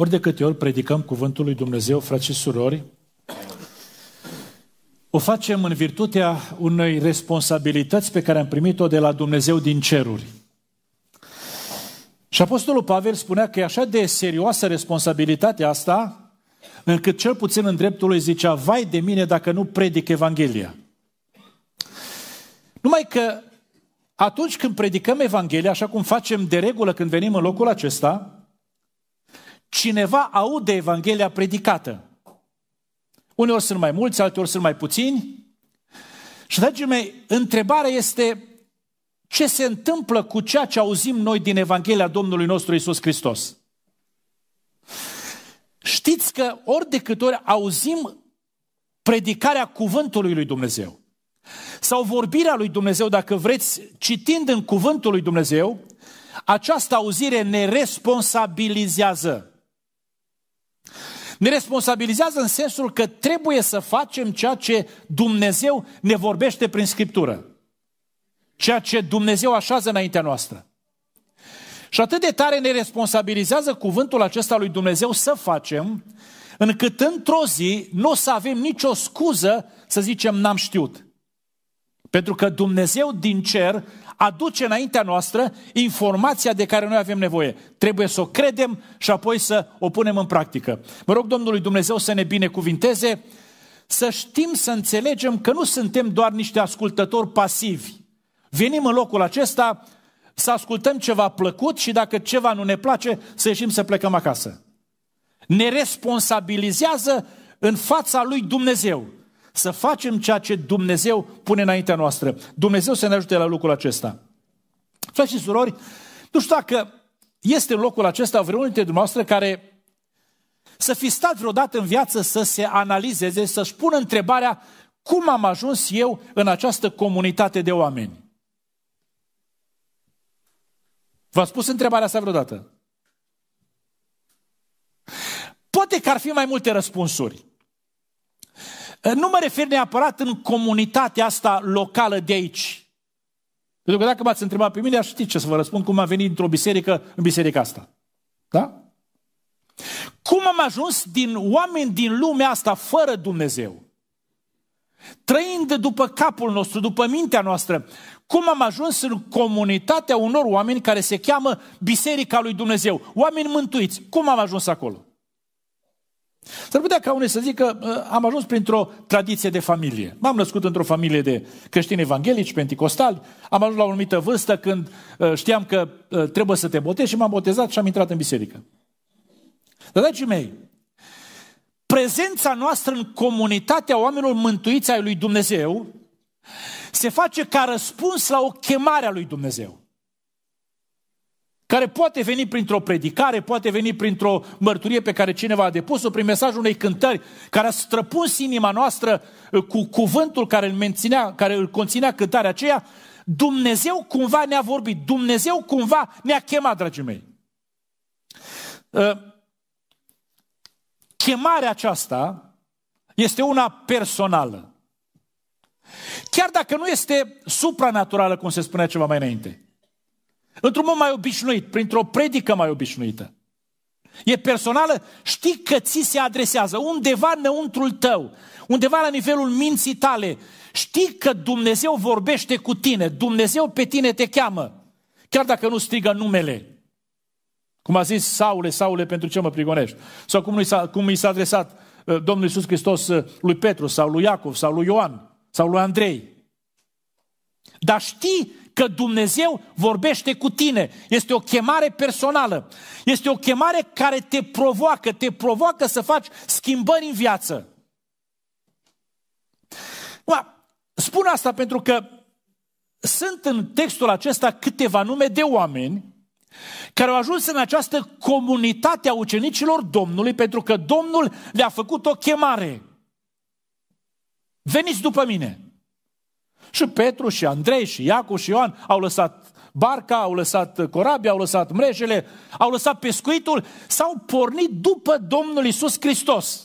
Ori de câte ori predicăm cuvântul lui Dumnezeu, frați și surori, o facem în virtutea unei responsabilități pe care am primit-o de la Dumnezeu din ceruri. Și Apostolul Pavel spunea că e așa de serioasă responsabilitatea asta, încât cel puțin în dreptul lui zicea, vai de mine dacă nu predic Evanghelia. Numai că atunci când predicăm Evanghelia, așa cum facem de regulă când venim în locul acesta, cineva aude Evanghelia predicată. Uneori sunt mai mulți, alteori sunt mai puțini. Și, dragii mei, întrebarea este ce se întâmplă cu ceea ce auzim noi din Evanghelia Domnului nostru Isus Hristos. Știți că ori de câte ori auzim predicarea cuvântului lui Dumnezeu sau vorbirea lui Dumnezeu, dacă vreți, citind în cuvântul lui Dumnezeu, această auzire ne responsabilizează. Ne responsabilizează în sensul că trebuie să facem ceea ce Dumnezeu ne vorbește prin Scriptură. Ceea ce Dumnezeu așează înaintea noastră. Și atât de tare ne responsabilizează cuvântul acesta lui Dumnezeu să facem, încât într-o zi nu o să avem nicio scuză să zicem n-am știut. Pentru că Dumnezeu din cer aduce înaintea noastră informația de care noi avem nevoie. Trebuie să o credem și apoi să o punem în practică. Mă rog Domnului Dumnezeu să ne binecuvinteze, să știm, să înțelegem că nu suntem doar niște ascultători pasivi. Venim în locul acesta să ascultăm ceva plăcut și dacă ceva nu ne place, să ieșim să plecăm acasă. Ne responsabilizează în fața lui Dumnezeu să facem ceea ce Dumnezeu pune înaintea noastră. Dumnezeu să ne ajute la lucrul acesta. Frați și surori, nu știu dacă este în locul acesta vreunul dintre dumneavoastră care să fi stat vreodată în viață să se analizeze, să-și pună întrebarea cum am ajuns eu în această comunitate de oameni. V-ați pus întrebarea asta vreodată? Poate că ar fi mai multe răspunsuri. Nu mă refer neapărat în comunitatea asta locală de aici. Pentru că dacă m-ați întrebat pe mine, aș ști ce să vă răspund cum am venit într-o biserică în biserica asta. Da? Cum am ajuns din oameni din lumea asta fără Dumnezeu? Trăind după capul nostru, după mintea noastră, cum am ajuns în comunitatea unor oameni care se cheamă Biserica lui Dumnezeu, oameni mântuiți, cum am ajuns acolo? S-ar putea ca unii să zică, am ajuns printr-o tradiție de familie. M-am născut într-o familie de creștini evanghelici, penticostali, am ajuns la o anumită vârstă când ă, știam că ă, trebuie să te botezi și m-am botezat și am intrat în biserică. Dar, dragii mei, prezența noastră în comunitatea oamenilor mântuiți ai lui Dumnezeu se face ca răspuns la o chemare a lui Dumnezeu care poate veni printr-o predicare, poate veni printr-o mărturie pe care cineva a depus-o, prin mesajul unei cântări care a străpuns inima noastră uh, cu cuvântul care îl, menținea, care îl conținea cântarea aceea, Dumnezeu cumva ne-a vorbit, Dumnezeu cumva ne-a chemat, dragii mei. Uh, chemarea aceasta este una personală. Chiar dacă nu este supranaturală, cum se spunea ceva mai înainte. Într-un mod mai obișnuit, printr-o predică mai obișnuită. E personală, știi că ți se adresează undeva înăuntrul tău, undeva la nivelul minții tale. Știi că Dumnezeu vorbește cu tine, Dumnezeu pe tine te cheamă, chiar dacă nu strigă numele. Cum a zis Saule, Saule, pentru ce mă prigonești? Sau cum, s-a, cum i s-a adresat uh, Domnul Iisus Hristos uh, lui Petru sau lui Iacov sau lui Ioan sau lui Andrei. Dar știi că Dumnezeu vorbește cu tine. Este o chemare personală. Este o chemare care te provoacă, te provoacă să faci schimbări în viață. Spun asta pentru că sunt în textul acesta câteva nume de oameni care au ajuns în această comunitate a ucenicilor Domnului pentru că Domnul le-a făcut o chemare. Veniți după mine! Și Petru și Andrei și Iacu și Ioan au lăsat barca, au lăsat corabia, au lăsat mrejele, au lăsat pescuitul, s-au pornit după Domnul Isus Hristos.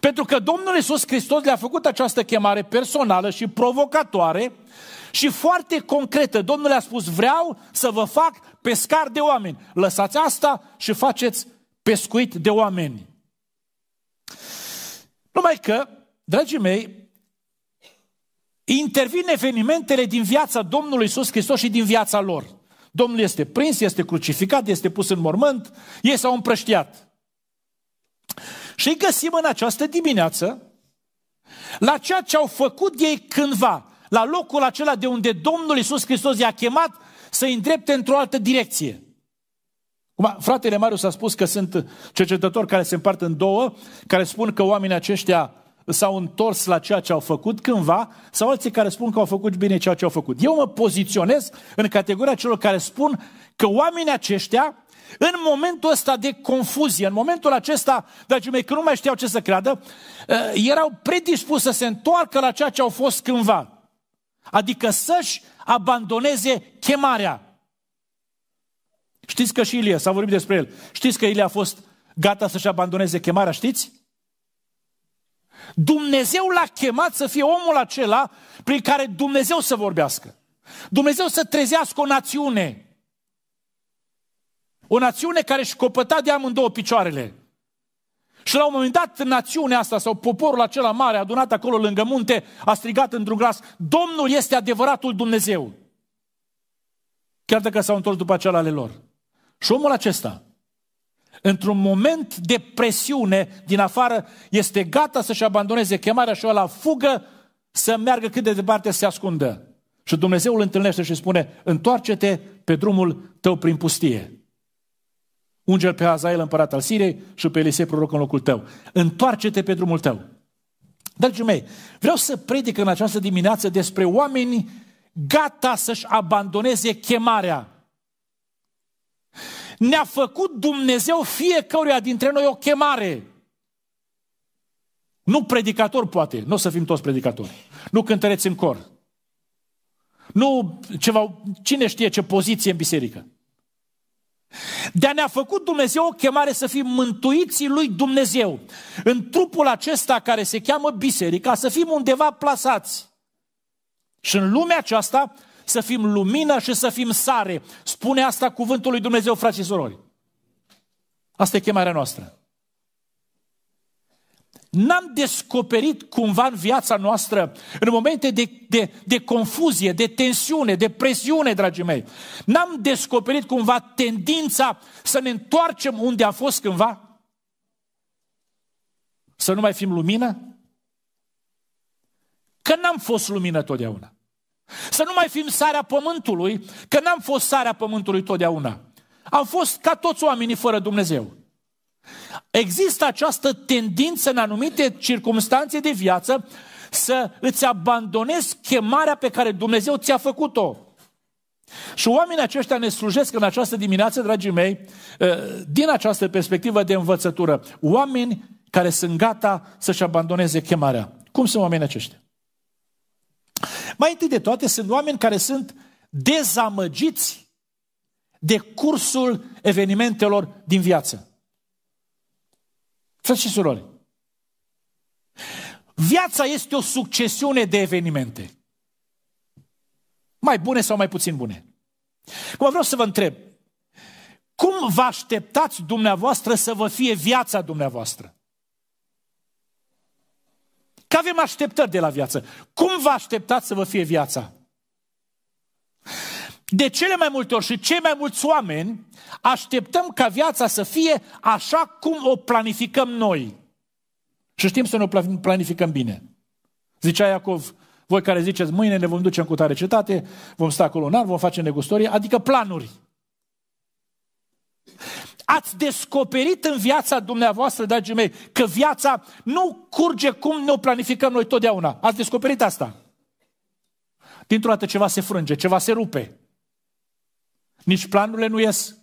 Pentru că Domnul Isus Hristos le-a făcut această chemare personală și provocatoare și foarte concretă. Domnul le-a spus, vreau să vă fac pescar de oameni. Lăsați asta și faceți pescuit de oameni. Numai că, dragii mei, intervin evenimentele din viața Domnului Iisus Hristos și din viața lor. Domnul este prins, este crucificat, este pus în mormânt, ei s-au împrăștiat. Și găsim în această dimineață la ceea ce au făcut ei cândva, la locul acela de unde Domnul Iisus Hristos i-a chemat să îndrepte într-o altă direcție. Cum fratele Marius a spus că sunt cercetători care se împart în două, care spun că oamenii aceștia s-au întors la ceea ce au făcut cândva, sau alții care spun că au făcut bine ceea ce au făcut. Eu mă poziționez în categoria celor care spun că oamenii aceștia, în momentul ăsta de confuzie, în momentul acesta, dragii mei, că nu mai știau ce să creadă, eh, erau predispuși să se întoarcă la ceea ce au fost cândva. Adică să-și abandoneze chemarea. Știți că și Ilie, s-a vorbit despre el, știți că Ilie a fost gata să-și abandoneze chemarea, știți? Dumnezeu l-a chemat să fie omul acela prin care Dumnezeu să vorbească. Dumnezeu să trezească o națiune. O națiune care își copăta de amândouă picioarele. Și la un moment dat, națiunea asta sau poporul acela mare adunat acolo lângă munte a strigat într-un glas, Domnul este adevăratul Dumnezeu. Chiar dacă s-au întors după acela ale lor. Și omul acesta, într-un moment de presiune din afară, este gata să-și abandoneze chemarea și la fugă să meargă cât de departe să se ascundă. Și Dumnezeu îl întâlnește și spune, întoarce-te pe drumul tău prin pustie. Unger pe Azael, împărat al Siriei, și pe Elisei, proroc în locul tău. Întoarce-te pe drumul tău. Dragii mei, vreau să predic în această dimineață despre oameni gata să-și abandoneze chemarea ne-a făcut Dumnezeu fiecăruia dintre noi o chemare. Nu predicator poate, nu o să fim toți predicatori. Nu cântăreți în cor. Nu ceva, cine știe ce poziție în biserică. De-a ne-a făcut Dumnezeu o chemare să fim mântuiții lui Dumnezeu. În trupul acesta care se cheamă biserica, să fim undeva plasați. Și în lumea aceasta să fim lumină și să fim sare. Spune asta cuvântul lui Dumnezeu, frați și surori. Asta e chemarea noastră. N-am descoperit cumva în viața noastră, în momente de, de, de confuzie, de tensiune, de presiune, dragii mei, n-am descoperit cumva tendința să ne întoarcem unde a fost cândva? Să nu mai fim lumină? Că n-am fost lumină totdeauna. Să nu mai fim sarea pământului, că n-am fost sarea pământului totdeauna. Am fost ca toți oamenii fără Dumnezeu. Există această tendință în anumite circunstanțe de viață să îți abandonezi chemarea pe care Dumnezeu ți-a făcut-o. Și oamenii aceștia ne slujesc în această dimineață, dragii mei, ă, din această perspectivă de învățătură. Oameni care sunt gata să-și abandoneze chemarea. Cum sunt oamenii aceștia? Mai întâi de toate, sunt oameni care sunt dezamăgiți de cursul evenimentelor din viață. Frăți și surori, viața este o succesiune de evenimente. Mai bune sau mai puțin bune. Cum vreau să vă întreb, cum vă așteptați dumneavoastră să vă fie viața dumneavoastră? Că avem așteptări de la viață. Cum vă așteptați să vă fie viața? De cele mai multe ori și cei mai mulți oameni așteptăm ca viața să fie așa cum o planificăm noi. Și știm să ne o planificăm bine. Zicea Iacov, voi care ziceți, mâine ne vom duce în cutare cetate, vom sta acolo în an, vom face negustorie, adică planuri. Ați descoperit în viața dumneavoastră, dragii mei, că viața nu curge cum ne-o planificăm noi totdeauna. Ați descoperit asta. Dintr-o dată ceva se frânge, ceva se rupe. Nici planurile nu ies,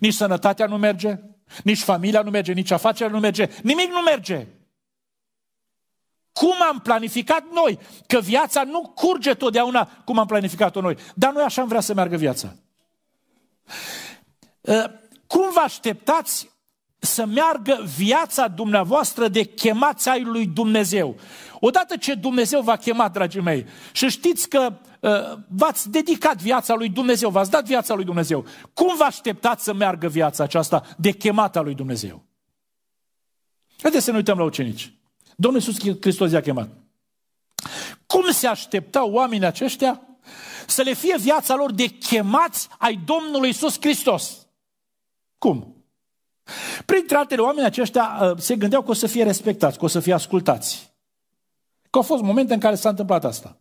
nici sănătatea nu merge, nici familia nu merge, nici afacerea nu merge, nimic nu merge. Cum am planificat noi? Că viața nu curge totdeauna cum am planificat-o noi. Dar noi așa am vrea să meargă viața. Ă, cum vă așteptați să meargă viața dumneavoastră de chemați ai lui Dumnezeu? Odată ce Dumnezeu va a chemat, dragii mei, și știți că uh, v-ați dedicat viața lui Dumnezeu, v-ați dat viața lui Dumnezeu, cum vă așteptați să meargă viața aceasta de chemata lui Dumnezeu? Haideți să ne uităm la ucenici. Domnul Iisus Hristos i-a chemat. Cum se așteptau oamenii aceștia să le fie viața lor de chemați ai Domnului Iisus Hristos? Cum? Printre altele, oamenii aceștia uh, se gândeau că o să fie respectați, că o să fie ascultați. Că au fost momente în care s-a întâmplat asta.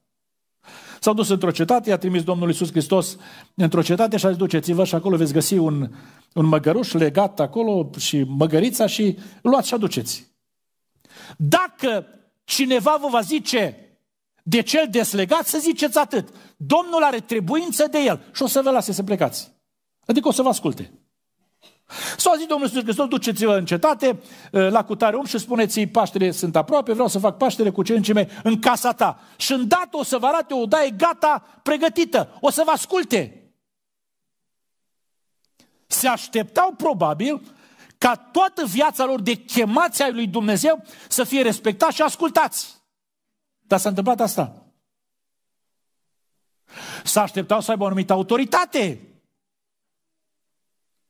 S-au dus într-o cetate, i-a trimis Domnul Iisus Hristos într-o cetate și a zis, duceți-vă și acolo veți găsi un, un măgăruș legat acolo și măgărița și luați și aduceți. Dacă cineva vă va zice de cel deslegat, să ziceți atât. Domnul are trebuință de el și o să vă lase să plecați. Adică o să vă asculte. Sau a zis Domnul Iisus Hristos, duceți-vă în cetate, ă, la cutare om și spuneți-i, paștele sunt aproape, vreau să fac paștele cu cei mei în casa ta. Și îndată o să vă arate o daie gata, pregătită, o să vă asculte. Se așteptau probabil ca toată viața lor de chemația lui Dumnezeu să fie respectați și ascultați. Dar s-a întâmplat asta. S-a așteptau să aibă o anumită autoritate.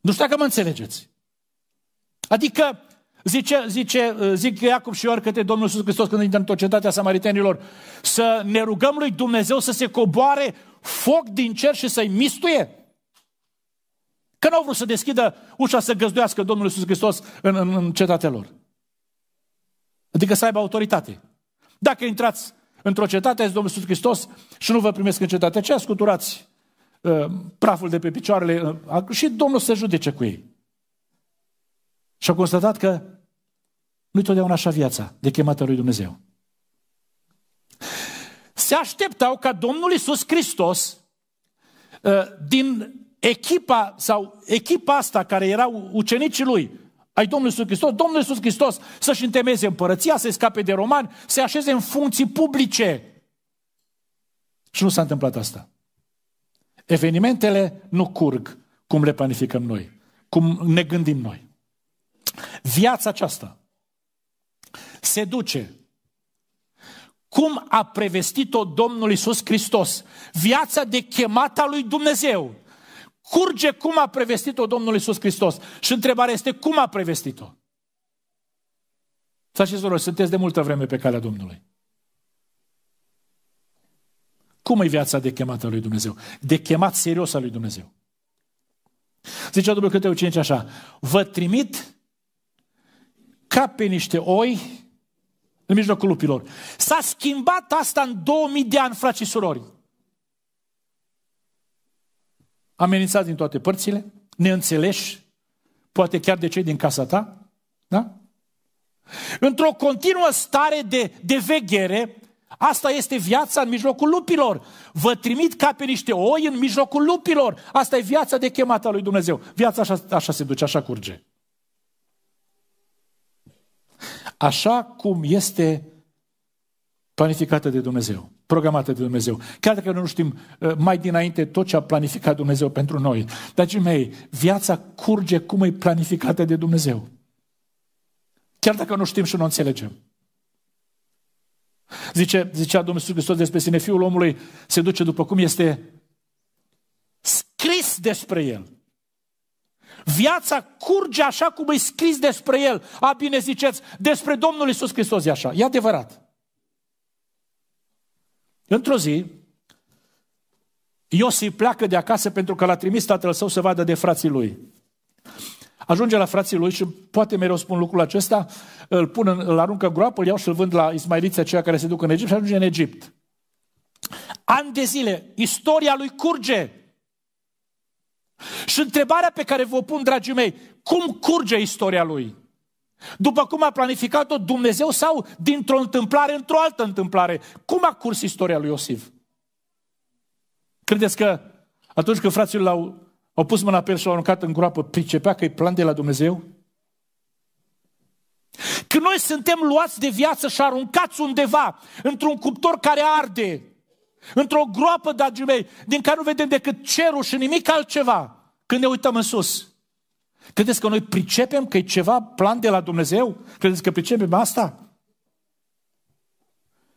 Nu știu dacă mă înțelegeți. Adică, zice, zice, zic Iacob și eu către Domnul Iisus Hristos când intrăm în societatea samaritenilor, să ne rugăm lui Dumnezeu să se coboare foc din cer și să-i mistuie. Că nu au vrut să deschidă ușa să găzduiască Domnul Iisus Hristos în, în, în cetatea lor. Adică să aibă autoritate. Dacă intrați într-o cetate, este Domnul Iisus Hristos și nu vă primesc în cetate, ce asculturați? Uh, praful de pe picioarele uh, și Domnul să judece cu ei. Și au constatat că nu-i totdeauna așa viața de chemată lui Dumnezeu. Se așteptau ca Domnul Isus Hristos uh, din echipa sau echipa asta care erau ucenicii lui, ai Domnului Iisus Hristos, Domnul Iisus Hristos să-și întemeieze împărăția, să-i scape de romani, să-i așeze în funcții publice. Și nu s-a întâmplat asta. Evenimentele nu curg cum le planificăm noi, cum ne gândim noi. Viața aceasta se duce cum a prevestit-o Domnul Isus Hristos. Viața de chemata lui Dumnezeu curge cum a prevestit-o Domnul Isus Hristos. Și întrebarea este cum a prevestit-o? Să știți, sunteți de multă vreme pe calea Domnului. Cum e viața de chemată lui Dumnezeu? De chemat serios al lui Dumnezeu. Zicea Domnul Câteu 5 așa, vă trimit ca pe niște oi în mijlocul lupilor. S-a schimbat asta în 2000 de ani, frați și surori. Amenințați din toate părțile, neînțeleși, poate chiar de cei din casa ta, da? Într-o continuă stare de, de veghere, Asta este viața în mijlocul lupilor. Vă trimit ca pe niște oi în mijlocul lupilor. Asta e viața de chemată a lui Dumnezeu. Viața așa, așa se duce, așa curge. Așa cum este planificată de Dumnezeu, programată de Dumnezeu. Chiar dacă noi nu știm uh, mai dinainte tot ce a planificat Dumnezeu pentru noi. Dragii mei, viața curge cum e planificată de Dumnezeu. Chiar dacă nu știm și nu înțelegem. Zice, zicea Domnul Iisus Hristos despre sine, Fiul omului se duce după cum este scris despre el. Viața curge așa cum e scris despre el. A, bine ziceți, despre Domnul Iisus Hristos e așa. E adevărat. Într-o zi, Iosif pleacă de acasă pentru că l-a trimis tatăl său să vadă de frații lui ajunge la frații lui și poate mereu spun lucrul acesta, îl pun, în, îl aruncă în groapă, îl iau și îl vând la ismailiții aceia care se duc în Egipt și ajunge în Egipt. Ani de zile, istoria lui curge. Și întrebarea pe care vă pun, dragii mei, cum curge istoria lui? După cum a planificat-o Dumnezeu sau dintr-o întâmplare într-o altă întâmplare? Cum a curs istoria lui Iosif? Credeți că atunci când frații l-au au pus mâna pe el și l-au aruncat în groapă. Pricepea că e plan de la Dumnezeu? Când noi suntem luați de viață și aruncați undeva, într-un cuptor care arde, într-o groapă, dragii mei, din care nu vedem decât cerul și nimic altceva, când ne uităm în sus, credeți că noi pricepem că e ceva plan de la Dumnezeu? Credeți că pricepem asta?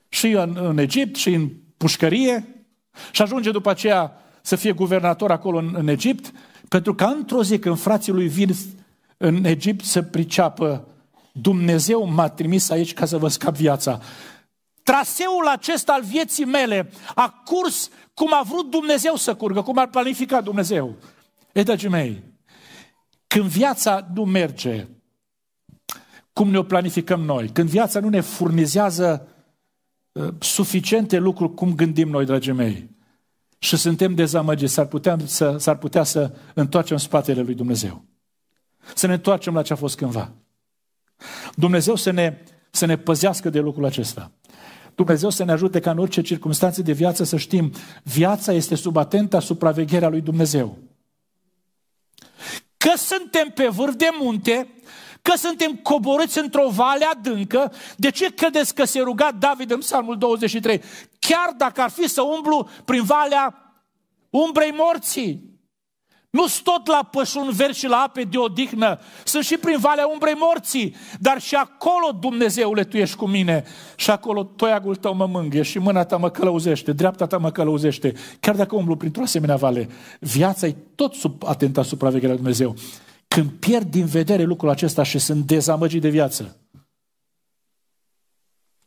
Și în, în Egipt, și în pușcărie, și ajunge după aceea să fie guvernator acolo în, în Egipt, pentru că într-o zi când frații lui vin în Egipt să priceapă Dumnezeu m-a trimis aici ca să vă scap viața. Traseul acesta al vieții mele a curs cum a vrut Dumnezeu să curgă, cum a planificat Dumnezeu. Ei, dragii mei, când viața nu merge cum ne-o planificăm noi, când viața nu ne furnizează uh, suficiente lucruri cum gândim noi, dragii mei, și suntem dezamăgiți, s-ar putea să, s-ar putea să întoarcem spatele lui Dumnezeu. Să ne întoarcem la ce a fost cândva. Dumnezeu să ne, să ne păzească de lucrul acesta. Dumnezeu să ne ajute ca în orice circunstanțe de viață să știm, viața este sub atenta supravegherea lui Dumnezeu. Că suntem pe vârf de munte, că suntem coborâți într-o vale adâncă. De ce credeți că se ruga David în psalmul 23? Chiar dacă ar fi să umblu prin valea umbrei morții. Nu tot la pășun verzi și la ape de odihnă, sunt și prin valea umbrei morții, dar și acolo, Dumnezeule, Tu ești cu mine și acolo toiagul Tău mă mângâie și mâna Ta mă călăuzește, dreapta Ta mă călăuzește. Chiar dacă umblu printr-o asemenea vale, viața e tot sub atenta supravegherea Dumnezeu. Când pierd din vedere lucrul acesta și sunt dezamăgit de viață,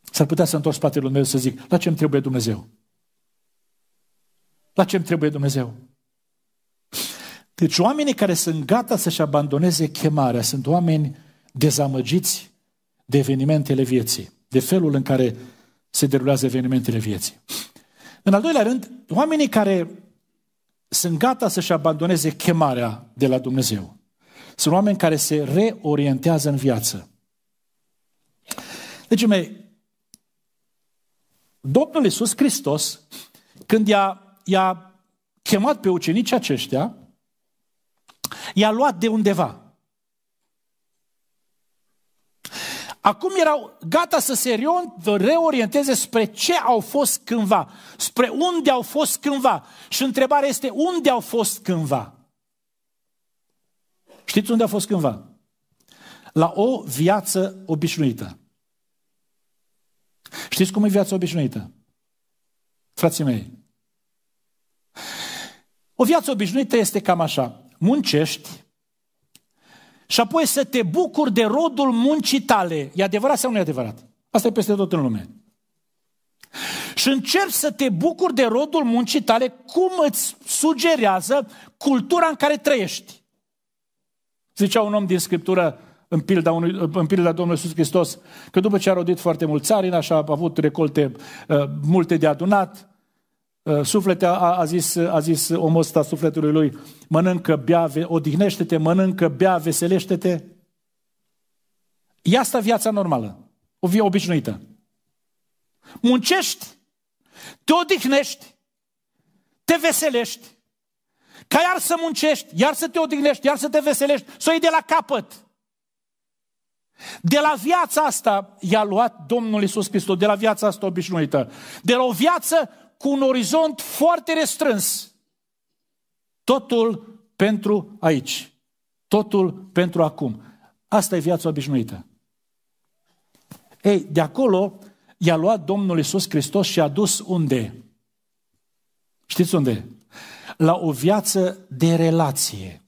s-ar putea să întorc spatele lui Dumnezeu să zic, la ce îmi trebuie Dumnezeu? La ce îmi trebuie Dumnezeu? Deci oamenii care sunt gata să-și abandoneze chemarea sunt oameni dezamăgiți de evenimentele vieții, de felul în care se derulează evenimentele vieții. În al doilea rând, oamenii care sunt gata să-și abandoneze chemarea de la Dumnezeu sunt oameni care se reorientează în viață. Deci, mei, Domnul Iisus Hristos, când i-a, i-a chemat pe ucenici aceștia, i-a luat de undeva. Acum erau gata să se reorienteze spre ce au fost cândva, spre unde au fost cândva. Și întrebarea este unde au fost cândva. Știți unde a fost cândva? La o viață obișnuită. Știți cum e viața obișnuită? Frații mei, o viață obișnuită este cam așa. Muncești și apoi să te bucuri de rodul muncii tale. E adevărat sau nu e adevărat? Asta e peste tot în lume. Și încerci să te bucuri de rodul muncii tale cum îți sugerează cultura în care trăiești. Zicea un om din Scriptură, în pilda, unui, în pilda Domnului Iisus Hristos, că după ce a rodit foarte mult țarina și a avut recolte uh, multe de adunat, uh, suflete, a, a, zis, a zis omul ăsta sufletului lui, mănâncă, bea, odihnește-te, mănâncă, bea, veselește-te. E asta viața normală, o vie obișnuită. Muncești, te odihnești, te veselești, ca iar să muncești, iar să te odihnești, iar să te veselești, să o iei de la capăt. De la viața asta i-a luat Domnul Iisus Hristos, de la viața asta obișnuită. De la o viață cu un orizont foarte restrâns. Totul pentru aici. Totul pentru acum. Asta e viața obișnuită. Ei, de acolo i-a luat Domnul Iisus Hristos și a dus unde? Știți unde? la o viață de relație.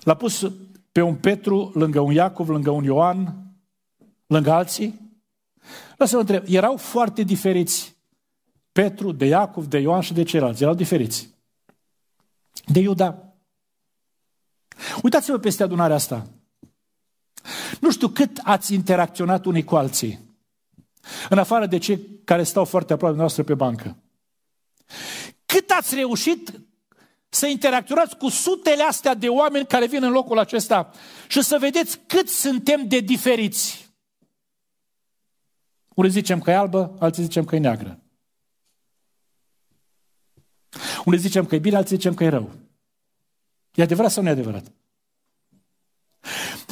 L-a pus pe un Petru lângă un Iacov, lângă un Ioan, lângă alții? Lasă-mă întreb, erau foarte diferiți Petru, de Iacov, de Ioan și de ceilalți, erau diferiți. De Iuda. Uitați-vă peste adunarea asta. Nu știu cât ați interacționat unii cu alții. În afară de cei care stau foarte aproape noastră pe bancă. Cât ați reușit să interacționați cu sutele astea de oameni care vin în locul acesta și să vedeți cât suntem de diferiți. Unii zicem că e albă, alții zicem că e neagră. Unii zicem că e bine, alții zicem că e rău. E adevărat sau nu e adevărat?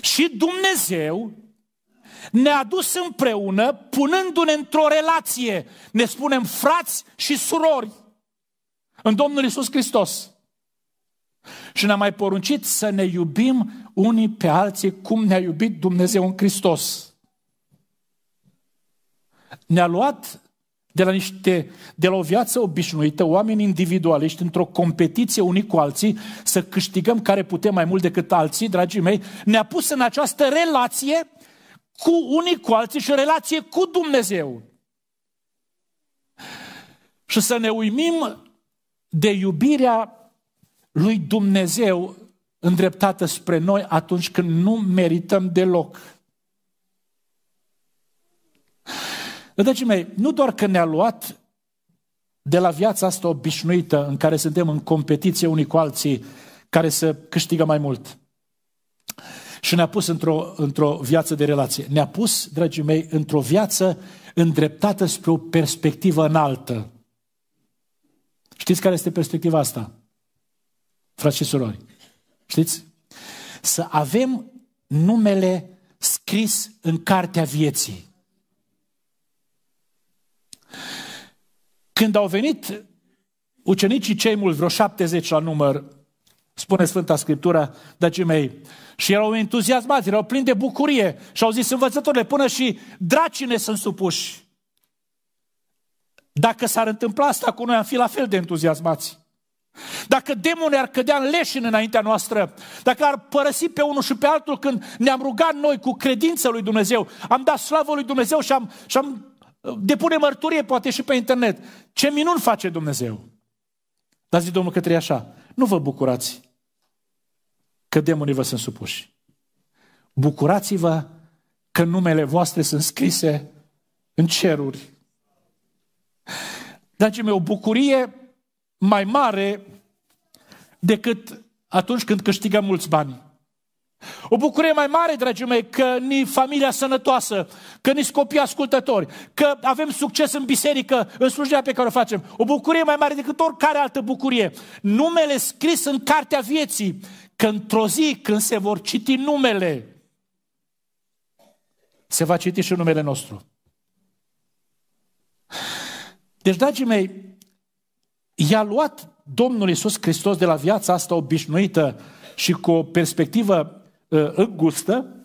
Și Dumnezeu ne-a adus împreună, punându-ne într-o relație. Ne spunem frați și surori în Domnul Isus Hristos. Și ne-a mai poruncit să ne iubim unii pe alții cum ne-a iubit Dumnezeu în Hristos. Ne-a luat de la, niște, de la o viață obișnuită, oameni individualiști, într-o competiție unii cu alții, să câștigăm care putem mai mult decât alții, dragii mei, ne-a pus în această relație cu unii cu alții și relație cu Dumnezeu. Și să ne uimim de iubirea lui Dumnezeu îndreptată spre noi atunci când nu merităm deloc. Dragii mei, nu doar că ne-a luat de la viața asta obișnuită în care suntem în competiție unii cu alții care să câștigă mai mult și ne-a pus într-o, într viață de relație. Ne-a pus, dragii mei, într-o viață îndreptată spre o perspectivă înaltă. Știți care este perspectiva asta? Frați și surori, știți? Să avem numele scris în cartea vieții. Când au venit ucenicii cei mulți, vreo 70 la număr, spune Sfânta Scriptură, dragii mei, și erau entuziasmați, erau plini de bucurie și au zis învățătorile, până și dracine sunt supuși dacă s-ar întâmpla asta cu noi, am fi la fel de entuziasmați. Dacă demonii ar cădea în leșin înaintea noastră, dacă ar părăsi pe unul și pe altul când ne-am rugat noi cu credința lui Dumnezeu, am dat slavă lui Dumnezeu și am, și am uh, depune mărturie poate și pe internet. Ce minuni face Dumnezeu! Dar zi Domnul către așa, nu vă bucurați că demonii vă sunt supuși. Bucurați-vă că numele voastre sunt scrise în ceruri. Dragii mei, o bucurie mai mare decât atunci când câștigăm mulți bani. O bucurie mai mare, dragii mei, că ni familia sănătoasă, că ni copii ascultători, că avem succes în biserică, în slujirea pe care o facem. O bucurie mai mare decât oricare altă bucurie. Numele scris în cartea vieții, că într-o zi când se vor citi numele, se va citi și numele nostru. Deci, dragii mei, i-a luat Domnul Iisus Hristos de la viața asta obișnuită și cu o perspectivă uh, îngustă,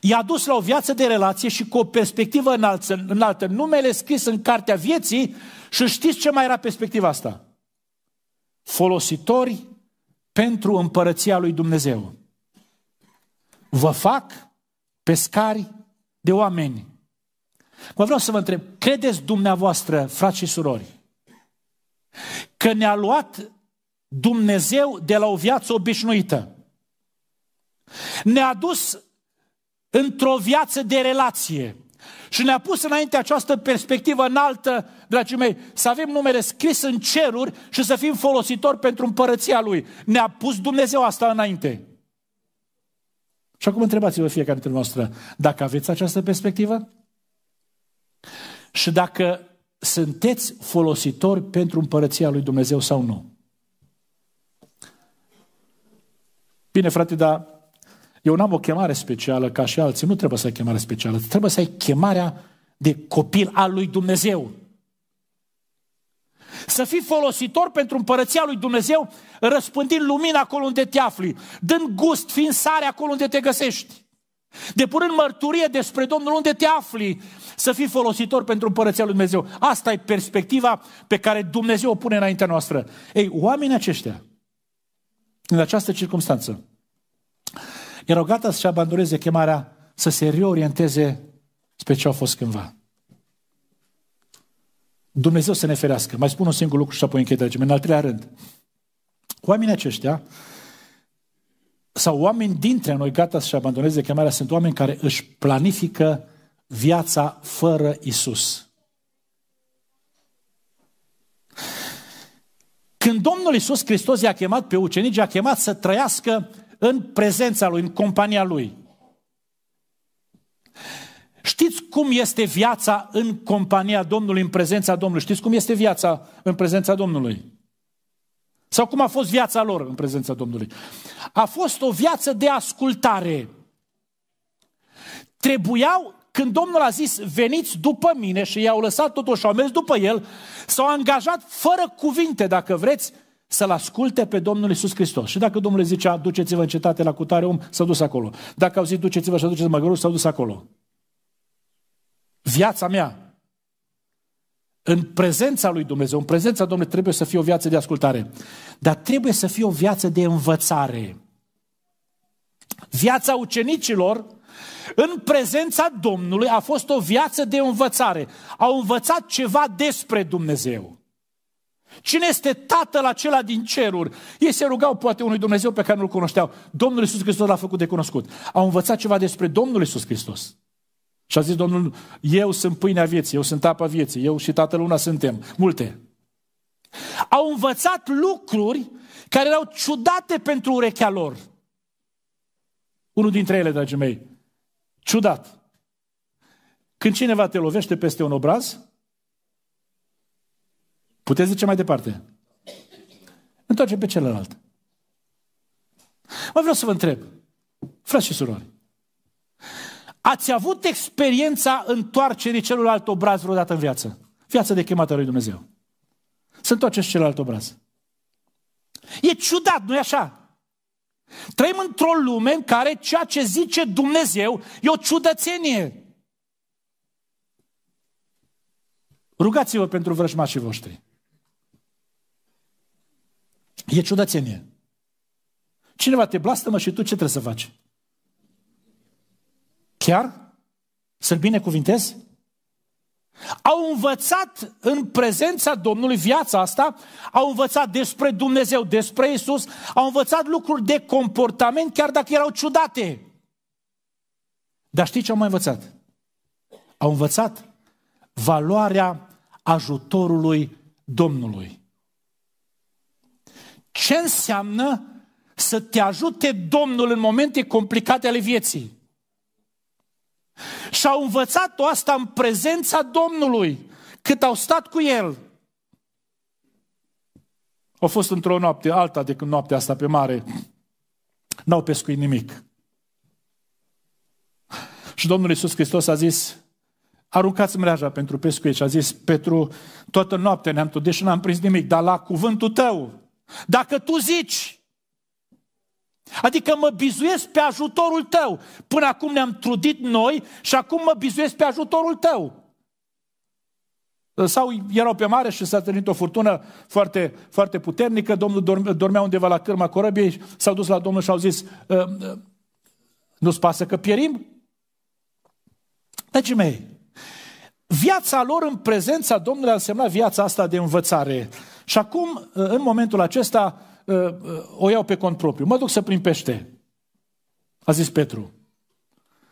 i-a dus la o viață de relație și cu o perspectivă înaltă, înaltă. Numele scris în cartea vieții și știți ce mai era perspectiva asta? Folositori pentru împărăția lui Dumnezeu. Vă fac pescari de oameni. Mă vreau să vă întreb, credeți dumneavoastră, frați și surori, că ne-a luat Dumnezeu de la o viață obișnuită? Ne-a dus într-o viață de relație și ne-a pus înainte această perspectivă înaltă, dragii mei, să avem numele scris în ceruri și să fim folositori pentru împărăția Lui. Ne-a pus Dumnezeu asta înainte. Și acum întrebați-vă fiecare dintre noastră, dacă aveți această perspectivă? și dacă sunteți folositori pentru împărăția lui Dumnezeu sau nu. Bine, frate, dar eu n-am o chemare specială ca și alții. Nu trebuie să ai chemare specială. Trebuie să ai chemarea de copil al lui Dumnezeu. Să fii folositor pentru împărăția lui Dumnezeu, răspândind lumina acolo unde te afli, dând gust, fiind sare acolo unde te găsești, depunând mărturie despre Domnul unde te afli, să fii folositor pentru împărăția lui Dumnezeu. Asta e perspectiva pe care Dumnezeu o pune înaintea noastră. Ei, oamenii aceștia, în această circunstanță, erau gata să-și abandoneze chemarea să se reorienteze spre ce au fost cândva. Dumnezeu să ne ferească. Mai spun un singur lucru și apoi închei, dragii În al treilea rând, oamenii aceștia, sau oameni dintre noi gata să-și abandoneze chemarea, sunt oameni care își planifică viața fără Isus. Când Domnul Isus Hristos i-a chemat pe ucenici, i-a chemat să trăiască în prezența Lui, în compania Lui. Știți cum este viața în compania Domnului, în prezența Domnului? Știți cum este viața în prezența Domnului? Sau cum a fost viața lor în prezența Domnului? A fost o viață de ascultare. Trebuiau când Domnul a zis, veniți după mine și i-au lăsat totul și au mers după el, s-au angajat fără cuvinte, dacă vreți, să-L asculte pe Domnul Isus Hristos. Și dacă Domnul zicea, duceți-vă în cetate la cutare om, s-a dus acolo. Dacă au zis, duceți-vă și aduceți mă s-a dus acolo. Viața mea, în prezența lui Dumnezeu, în prezența Domnului, trebuie să fie o viață de ascultare. Dar trebuie să fie o viață de învățare. Viața ucenicilor în prezența Domnului a fost o viață de învățare. Au învățat ceva despre Dumnezeu. Cine este Tatăl acela din ceruri? Ei se rugau poate unui Dumnezeu pe care nu-L cunoșteau. Domnul Iisus Hristos l-a făcut de cunoscut. Au învățat ceva despre Domnul Iisus Hristos. Și a zis Domnul, eu sunt pâinea vieții, eu sunt apa vieții, eu și Tatăl una suntem. Multe. Au învățat lucruri care erau ciudate pentru urechea lor. Unul dintre ele, dragii mei, Ciudat. Când cineva te lovește peste un obraz, puteți zice mai departe. Întoarce pe celălalt. Mă vreau să vă întreb, frați și surori, ați avut experiența întoarcerii celuilalt obraz vreodată în viață? Viața de chemată lui Dumnezeu. Să întoarceți celălalt obraz. E ciudat, nu-i așa? Trăim într-o lume în care ceea ce zice Dumnezeu e o ciudățenie. Rugați-vă pentru vrăjmașii voștri. E ciudățenie. Cineva te blastămă și tu ce trebuie să faci? Chiar? Să-l binecuvintezi? Au învățat în prezența Domnului viața asta, au învățat despre Dumnezeu, despre Isus, au învățat lucruri de comportament, chiar dacă erau ciudate. Dar știi ce au mai învățat? Au învățat valoarea ajutorului Domnului. Ce înseamnă să te ajute Domnul în momente complicate ale vieții? Și au învățat-o asta în prezența Domnului, cât au stat cu El. Au fost într-o noapte, alta decât noaptea asta pe mare. N-au pescuit nimic. Și Domnul Iisus Hristos a zis, aruncați mreaja pentru pescuit. Și a zis, Petru, toată noaptea ne-am tot, deși n-am prins nimic, dar la cuvântul tău, dacă tu zici, Adică mă bizuiesc pe ajutorul tău. Până acum ne-am trudit noi și acum mă bizuiesc pe ajutorul tău. Sau erau pe mare și s-a trăit o furtună foarte, foarte puternică, domnul dormea undeva la cârma corăbiei, s-au dus la domnul și au zis, ă, ă, nu-ți pasă că pierim? Deci, mei, viața lor în prezența Domnului a însemnat viața asta de învățare. Și acum, în momentul acesta, Uh, uh, o iau pe cont propriu. Mă duc să prind pește, a zis Petru.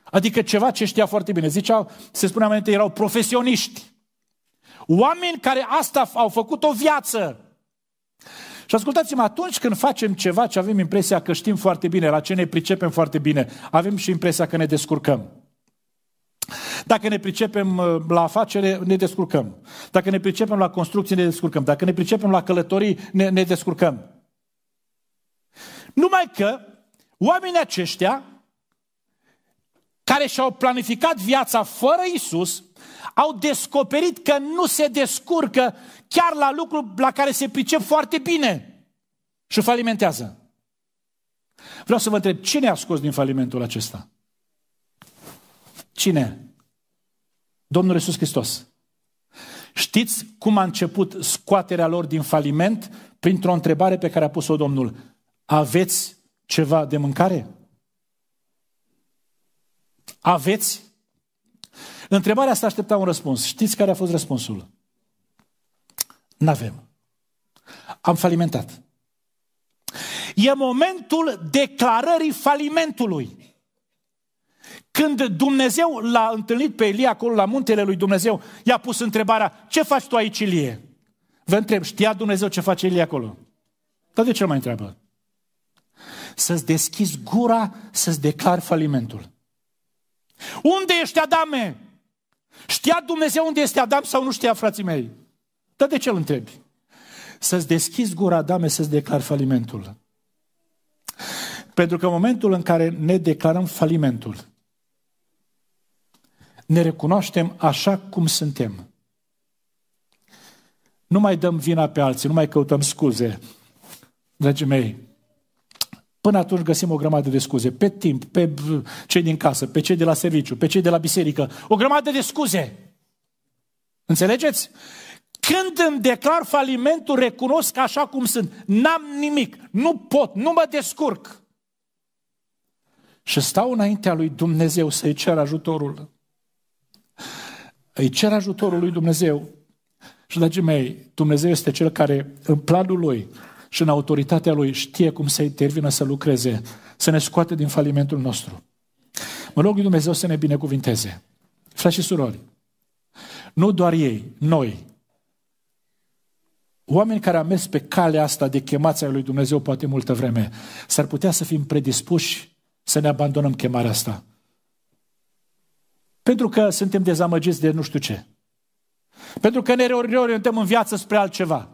Adică ceva ce știa foarte bine. Ziceau, se spunea mai erau profesioniști. Oameni care asta au făcut o viață. Și ascultați-mă, atunci când facem ceva ce avem impresia că știm foarte bine, la ce ne pricepem foarte bine, avem și impresia că ne descurcăm. Dacă ne pricepem uh, la afacere, ne descurcăm. Dacă ne pricepem la construcții, ne descurcăm. Dacă ne pricepem la călătorii, ne, ne descurcăm. Numai că oamenii aceștia, care și-au planificat viața fără Isus, au descoperit că nu se descurcă chiar la lucru la care se pricep foarte bine și falimentează. Vreau să vă întreb, cine a scos din falimentul acesta? Cine? Domnul Iisus Hristos. Știți cum a început scoaterea lor din faliment? Printr-o întrebare pe care a pus-o Domnul. Aveți ceva de mâncare? Aveți? Întrebarea asta aștepta un răspuns. Știți care a fost răspunsul? N-avem. Am falimentat. E momentul declarării falimentului. Când Dumnezeu l-a întâlnit pe Elie acolo la muntele lui Dumnezeu, i-a pus întrebarea, ce faci tu aici, Ilie? Vă întreb, știa Dumnezeu ce face Ilie acolo? Dar de ce mai întreabă? să-ți deschizi gura, să-ți declari falimentul. Unde ești, Adame? Știa Dumnezeu unde este Adam sau nu știa, frații mei? Dar de ce îl întrebi? Să-ți deschizi gura, Adame, să-ți declari falimentul. Pentru că în momentul în care ne declarăm falimentul, ne recunoaștem așa cum suntem. Nu mai dăm vina pe alții, nu mai căutăm scuze. Dragii mei, Până atunci găsim o grămadă de scuze. Pe timp, pe cei din casă, pe cei de la serviciu, pe cei de la biserică. O grămadă de scuze. Înțelegeți? Când îmi declar falimentul, recunosc așa cum sunt. N-am nimic, nu pot, nu mă descurc. Și stau înaintea lui Dumnezeu să-i cer ajutorul. Îi cer ajutorul lui Dumnezeu. Și, dragii mei, Dumnezeu este cel care, în planul lui, și în autoritatea Lui știe cum să intervină, să lucreze, să ne scoate din falimentul nostru. Mă rog Dumnezeu să ne binecuvinteze. Frați și surori, nu doar ei, noi, oameni care am mers pe calea asta de chemația lui Dumnezeu poate multă vreme, s-ar putea să fim predispuși să ne abandonăm chemarea asta. Pentru că suntem dezamăgiți de nu știu ce. Pentru că ne reorientăm în viață spre altceva.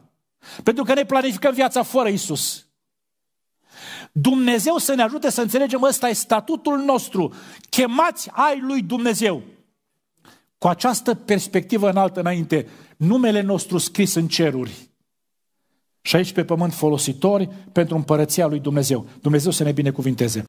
Pentru că ne planificăm viața fără Isus. Dumnezeu să ne ajute să înțelegem ăsta e statutul nostru. Chemați ai lui Dumnezeu. Cu această perspectivă înaltă înainte, numele nostru scris în ceruri și aici pe pământ folositori pentru împărăția lui Dumnezeu. Dumnezeu să ne binecuvinteze.